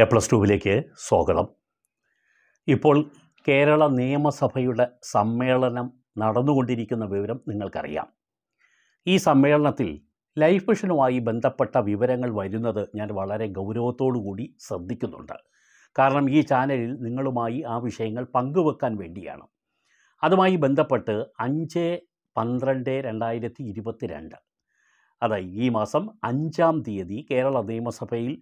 A plus ടുവിലേക്ക് സ്വാഗതം ഇപ്പോൾ കേരള നിയമസഭയുടെ സമ്മേളനം നടന്നുകൊണ്ടിരിക്കുന്ന വിവരം നിങ്ങൾക്കറിയാം ഈ സമ്മേളനത്തിൽ ലൈഫ് മിഷനുമായി ബന്ധപ്പെട്ട വിവരങ്ങൾ വരുന്നത് ഞാൻ വളരെ ഗൗരവത്തോടു കൂടി ശ്രദ്ധിക്കുന്നുണ്ട് കാരണം ഈ ചാനലിൽ നിങ്ങളുമായി ആ വിഷയങ്ങൾ പങ്കുവെക്കാൻ വേണ്ടിയാണ് അതുമായി ബന്ധപ്പെട്ട് അഞ്ച് പന്ത്രണ്ട് രണ്ടായിരത്തി ഇരുപത്തി രണ്ട് അതായത് ഈ മാസം അഞ്ചാം തീയതി കേരള നിയമസഭയിൽ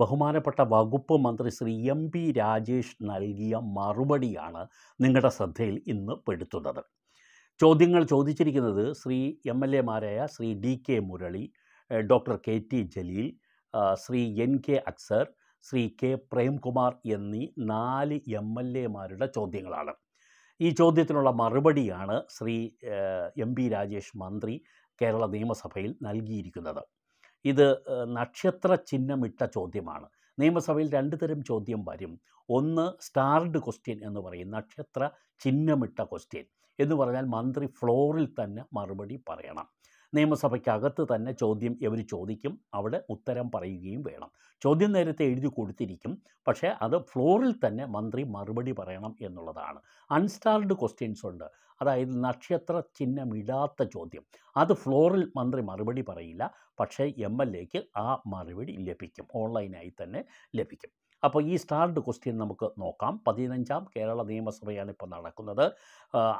ബഹുമാനപ്പെട്ട വകുപ്പ് മന്ത്രി ശ്രീ എം പി രാജേഷ് നൽകിയ മറുപടിയാണ് നിങ്ങളുടെ ശ്രദ്ധയിൽ ഇന്ന് പെടുത്തുന്നത് ചോദ്യങ്ങൾ ചോദിച്ചിരിക്കുന്നത് ശ്രീ എം എൽ എമാരായ Shri D K Murali doctor K T Jaleel Shri N K Aksar Shri K Premkumar എന്നീ നാല് എം എൽ എമാരുടെ ചോദ്യങ്ങളാണ് ഈ ചോദ്യത്തിനുള്ള മറുപടിയാണ് ശ്രീ എം പി രാജേഷ് മന്ത്രി കേരള നിയമസഭയിൽ നൽകിയിരിക്കുന്നത് ഇത് നക്ഷത്ര ചിഹ്നമിട്ട ചോദ്യമാണ് നിയമസഭയിൽ രണ്ട് തരം ചോദ്യം വരും ഒന്ന് സ്റ്റാർഡ് ക്വസ്റ്റ്യൻ എന്ന് പറയും നക്ഷത്ര ചിഹ്നമിട്ട ക്വസ്റ്റ്യൻ എന്ന് പറഞ്ഞാൽ മന്ത്രി ഫ്ലോറിൽ തന്നെ മറുപടി പറയണം നിയമസഭയ്ക്കകത്ത് തന്നെ ചോദ്യം ഇവർ ചോദിക്കും അവിടെ ഉത്തരം പറയുകയും വേണം ചോദ്യം നേരത്തെ എഴുതി കൊടുത്തിരിക്കും പക്ഷേ അത് ഫ്ലോറിൽ തന്നെ മന്ത്രി മറുപടി പറയണം എന്നുള്ളതാണ് അൺസ്റ്റാർഡ് ക്വസ്റ്റ്യൻസ് ഉണ്ട് അതായത് നക്ഷത്ര ചിഹ്നമിടാത്ത ചോദ്യം അത് ഫ്ലോറിൽ മന്ത്രി മറുപടി പറയില്ല പക്ഷേ എം എൽ എക്ക് ആ മറുപടി ലഭിക്കും ഓൺലൈനായി തന്നെ ലഭിക്കും അപ്പോൾ ഈ സ്റ്റാർഡ് ക്വസ്റ്റ്യൻ നമുക്ക് നോക്കാം പതിനഞ്ചാം കേരള നിയമസഭയാണ് ഇപ്പോൾ നടക്കുന്നത്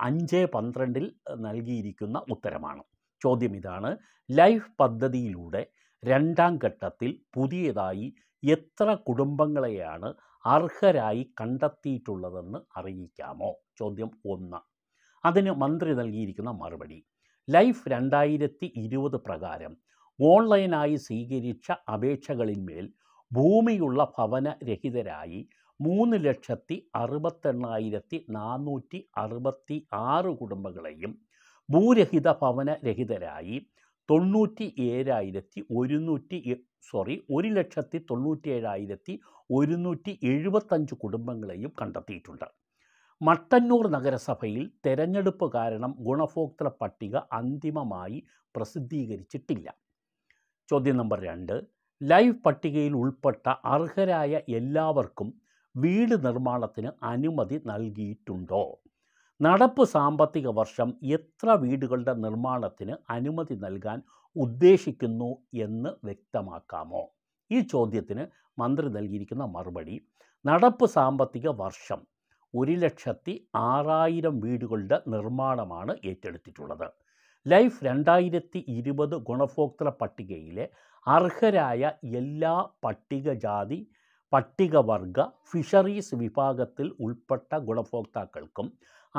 അഞ്ച് പന്ത്രണ്ടിൽ നൽകിയിരിക്കുന്ന ഉത്തരമാണ് ചോദ്യം ഇതാണ് ലൈഫ് പദ്ധതിയിലൂടെ രണ്ടാം ഘട്ടത്തിൽ പുതിയതായി എത്ര കുടുംബങ്ങളെയാണ് അർഹരായി കണ്ടെത്തിയിട്ടുള്ളതെന്ന് അറിയിക്കാമോ ചോദ്യം ഒന്ന് അതിന് മന്ത്രി നൽകിയിരിക്കുന്ന മറുപടി ലൈഫ് രണ്ടായിരത്തി ഇരുപത് പ്രകാരം ഓൺലൈനായി സ്വീകരിച്ച അപേക്ഷകളിന്മേൽ ഭൂമിയുള്ള ഭവനരഹിതരായി മൂന്ന് ലക്ഷത്തി അറുപത്തെണ്ണായിരത്തി നാനൂറ്റി അറുപത്തി ആറ് കുടുംബങ്ങളെയും ഭൂരഹിത ഭവനരഹിതരായി തൊണ്ണൂറ്റി ഏഴായിരത്തി ഒരുന്നൂറ്റി സോറി ഒരു ലക്ഷത്തി തൊണ്ണൂറ്റി ഏഴായിരത്തി ഒരുന്നൂറ്റി എഴുപത്തഞ്ച് കുടുംബങ്ങളെയും കണ്ടെത്തിയിട്ടുണ്ട് മട്ടന്നൂർ നഗരസഭയിൽ തെരഞ്ഞെടുപ്പ് കാരണം ഗുണഭോക്തൃ പട്ടിക അന്തിമമായി പ്രസിദ്ധീകരിച്ചിട്ടില്ല ചോദ്യം നമ്പർ രണ്ട് ലൈവ് പട്ടികയിൽ ഉൾപ്പെട്ട അർഹരായ എല്ലാവർക്കും വീട് നിർമ്മാണത്തിന് അനുമതി നൽകിയിട്ടുണ്ടോ നടപ്പ് സാമ്പത്തിക വർഷം എത്ര വീടുകളുടെ നിർമ്മാണത്തിന് അനുമതി നൽകാൻ ഉദ്ദേശിക്കുന്നു എന്ന് വ്യക്തമാക്കാമോ ഈ ചോദ്യത്തിന് മന്ത്രി നൽകിയിരിക്കുന്ന മറുപടി നടപ്പ് സാമ്പത്തിക വർഷം ഒരു ലക്ഷത്തി ആറായിരം വീടുകളുടെ നിർമ്മാണമാണ് ഏറ്റെടുത്തിട്ടുള്ളത് ലൈഫ് രണ്ടായിരത്തി ഇരുപത് ഗുണഭോക്തൃ പട്ടികയിലെ അർഹരായ എല്ലാ പട്ടികജാതി പട്ടികവർഗ ഫിഷറീസ് വിഭാഗത്തിൽ ഉൾപ്പെട്ട ഗുണഭോക്താക്കൾക്കും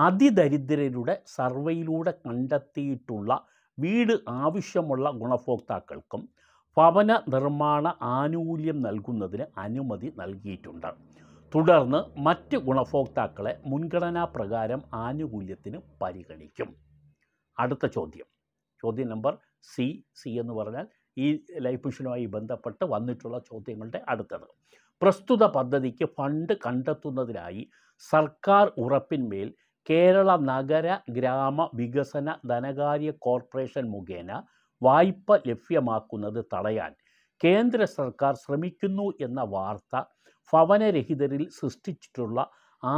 അതിദരിദ്രരുടെ സർവേയിലൂടെ കണ്ടെത്തിയിട്ടുള്ള വീട് ആവശ്യമുള്ള ഗുണഭോക്താക്കൾക്കും ഭവന നിർമ്മാണ ആനുകൂല്യം നൽകുന്നതിന് അനുമതി നൽകിയിട്ടുണ്ട് തുടർന്ന് മറ്റ് ഗുണഭോക്താക്കളെ മുൻഗണനാ പ്രകാരം ആനുകൂല്യത്തിന് പരിഗണിക്കും അടുത്ത ചോദ്യം ചോദ്യം നമ്പർ സി സി എന്ന് പറഞ്ഞാൽ ഈ ലൈഫ് മിഷനുമായി ബന്ധപ്പെട്ട് വന്നിട്ടുള്ള ചോദ്യങ്ങളുടെ അടുത്തത് പ്രസ്തുത പദ്ധതിക്ക് ഫണ്ട് കണ്ടെത്തുന്നതിനായി സർക്കാർ ഉറപ്പിന്മേൽ കേരള നഗര ഗ്രാമ വികസന ധനകാര്യ കോർപ്പറേഷൻ മുഖേന വായ്പ ലഭ്യമാക്കുന്നത് തടയാൻ കേന്ദ്ര സർക്കാർ ശ്രമിക്കുന്നു എന്ന വാർത്ത ഭവനരഹിതരിൽ സൃഷ്ടിച്ചിട്ടുള്ള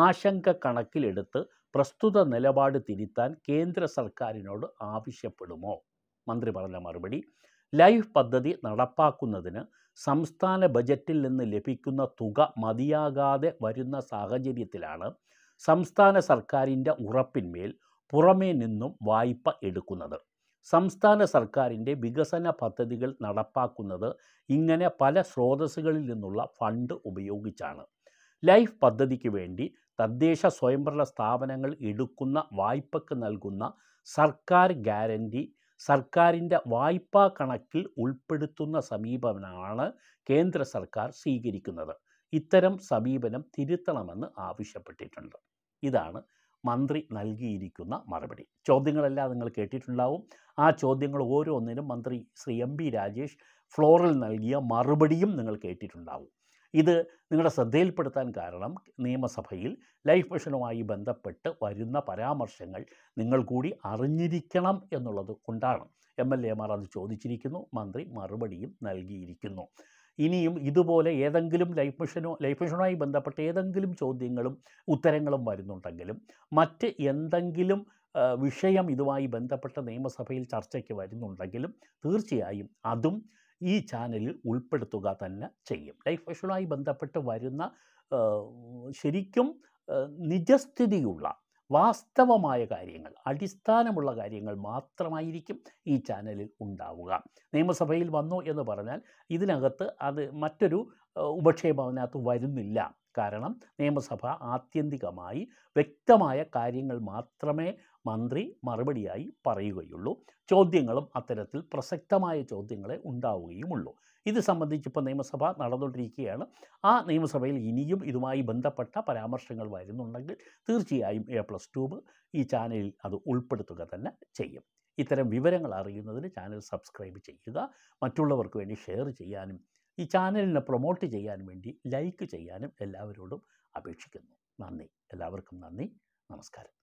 ആശങ്ക കണക്കിലെടുത്ത് പ്രസ്തുത നിലപാട് തിരുത്താൻ കേന്ദ്ര സർക്കാരിനോട് ആവശ്യപ്പെടുമോ മന്ത്രി പറഞ്ഞ മറുപടി ലൈഫ് പദ്ധതി നടപ്പാക്കുന്നതിന് സംസ്ഥാന ബജറ്റിൽ നിന്ന് ലഭിക്കുന്ന തുക മതിയാകാതെ വരുന്ന സാഹചര്യത്തിലാണ് സംസ്ഥാന സർക്കാരിൻ്റെ ഉറപ്പിന്മേൽ പുറമേ നിന്നും വായ്പ എടുക്കുന്നത് സംസ്ഥാന സർക്കാരിൻ്റെ വികസന പദ്ധതികൾ നടപ്പാക്കുന്നത് ഇങ്ങനെ പല സ്രോതസ്സുകളിൽ നിന്നുള്ള ഫണ്ട് ഉപയോഗിച്ചാണ് ലൈഫ് പദ്ധതിക്ക് വേണ്ടി തദ്ദേശ സ്വയംഭരണ സ്ഥാപനങ്ങൾ എടുക്കുന്ന വായ്പക്ക് നൽകുന്ന സർക്കാർ ഗ്യാരണ്ടി സർക്കാരിൻ്റെ വായ്പാ കണക്കിൽ ഉൾപ്പെടുത്തുന്ന സമീപനമാണ് കേന്ദ്ര സർക്കാർ സ്വീകരിക്കുന്നത് ഇത്തരം സമീപനം തിരുത്തണമെന്ന് ആവശ്യപ്പെട്ടിട്ടുണ്ട് ഇതാണ് മന്ത്രി നൽകിയിരിക്കുന്ന മറുപടി ചോദ്യങ്ങളെല്ലാം നിങ്ങൾ കേട്ടിട്ടുണ്ടാവും ആ ചോദ്യങ്ങൾ ഓരോന്നിനും മന്ത്രി ശ്രീ എം പി രാജേഷ് ഫ്ലോറിൽ നൽകിയ മറുപടിയും നിങ്ങൾ കേട്ടിട്ടുണ്ടാവും ഇത് നിങ്ങളുടെ ശ്രദ്ധയിൽപ്പെടുത്താൻ കാരണം നിയമസഭയിൽ ലൈഫ് മിഷനുമായി ബന്ധപ്പെട്ട് വരുന്ന പരാമർശങ്ങൾ നിങ്ങൾ കൂടി അറിഞ്ഞിരിക്കണം എന്നുള്ളത് കൊണ്ടാണ് എം എൽ എമാർ അത് ചോദിച്ചിരിക്കുന്നു മന്ത്രി മറുപടിയും നൽകിയിരിക്കുന്നു ഇനിയും ഇതുപോലെ ഏതെങ്കിലും ലൈഫ് മിഷനോ ലൈഫ് മിഷനുമായി ബന്ധപ്പെട്ട ഏതെങ്കിലും ചോദ്യങ്ങളും ഉത്തരങ്ങളും വരുന്നുണ്ടെങ്കിലും മറ്റ് എന്തെങ്കിലും വിഷയം ഇതുമായി ബന്ധപ്പെട്ട നിയമസഭയിൽ ചർച്ചയ്ക്ക് വരുന്നുണ്ടെങ്കിലും തീർച്ചയായും അതും ഈ ചാനലിൽ ഉൾപ്പെടുത്തുക തന്നെ ചെയ്യും ലൈഫ് മിഷനുമായി ബന്ധപ്പെട്ട് വരുന്ന ശരിക്കും നിജസ്ഥിതിയുള്ള വാസ്തവമായ കാര്യങ്ങൾ അടിസ്ഥാനമുള്ള കാര്യങ്ങൾ മാത്രമായിരിക്കും ഈ ചാനലിൽ ഉണ്ടാവുക നിയമസഭയിൽ വന്നു എന്ന് പറഞ്ഞാൽ ഇതിനകത്ത് അത് മറ്റൊരു ഉപക്ഷേപം അതിനകത്ത് വരുന്നില്ല കാരണം നിയമസഭ ആത്യന്തികമായി വ്യക്തമായ കാര്യങ്ങൾ മാത്രമേ മന്ത്രി മറുപടിയായി പറയുകയുള്ളൂ ചോദ്യങ്ങളും അത്തരത്തിൽ പ്രസക്തമായ ചോദ്യങ്ങളെ ഉണ്ടാവുകയുമുള്ളൂ ഇത് സംബന്ധിച്ചിപ്പോൾ നിയമസഭ നടന്നുകൊണ്ടിരിക്കുകയാണ് ആ നിയമസഭയിൽ ഇനിയും ഇതുമായി ബന്ധപ്പെട്ട പരാമർശങ്ങൾ വരുന്നുണ്ടെങ്കിൽ തീർച്ചയായും എ പ്ലസ് ട്യൂബ് ഈ ചാനലിൽ അത് ഉൾപ്പെടുത്തുക തന്നെ ചെയ്യും ഇത്തരം വിവരങ്ങൾ അറിയുന്നതിന് ചാനൽ സബ്സ്ക്രൈബ് ചെയ്യുക മറ്റുള്ളവർക്ക് വേണ്ടി ഷെയർ ചെയ്യാനും ഈ ചാനലിനെ പ്രൊമോട്ട് ചെയ്യാൻ വേണ്ടി ലൈക്ക് ചെയ്യാനും എല്ലാവരോടും അപേക്ഷിക്കുന്നു നന്ദി എല്ലാവർക്കും നന്ദി നമസ്കാരം